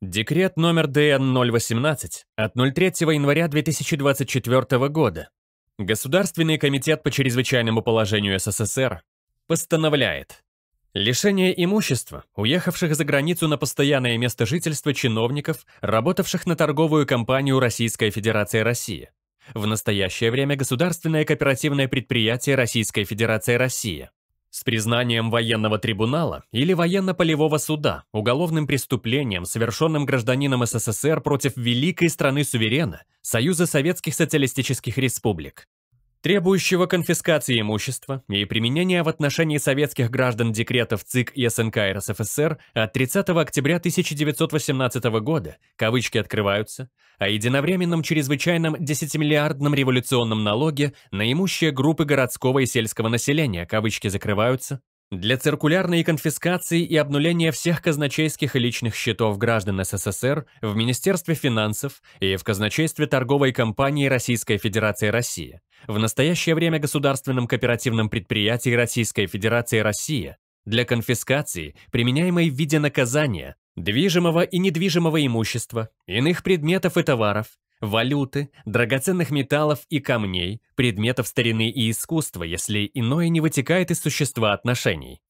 Декрет номер ДН-018 от 03 января 2024 года. Государственный комитет по чрезвычайному положению СССР постановляет лишение имущества, уехавших за границу на постоянное место жительства чиновников, работавших на торговую компанию Российской Федерации России. В настоящее время государственное кооперативное предприятие Российской Федерации Россия с признанием военного трибунала или военно-полевого суда уголовным преступлением, совершенным гражданином СССР против великой страны-суверена Союза Советских Социалистических Республик, требующего конфискации имущества и применения в отношении советских граждан декретов ЦИК и СНК РСФСР от 30 октября 1918 года, кавычки открываются, о единовременном чрезвычайном 10-миллиардном революционном налоге на имущие группы городского и сельского населения, кавычки закрываются, для циркулярной конфискации и обнуления всех казначейских и личных счетов граждан СССР в Министерстве финансов и в казначействе торговой компании Российской Федерации России, в настоящее время государственным кооперативным предприятием Российской Федерации «Россия» для конфискации, применяемой в виде наказания, движимого и недвижимого имущества, иных предметов и товаров, валюты, драгоценных металлов и камней, предметов старины и искусства, если иное не вытекает из существа отношений.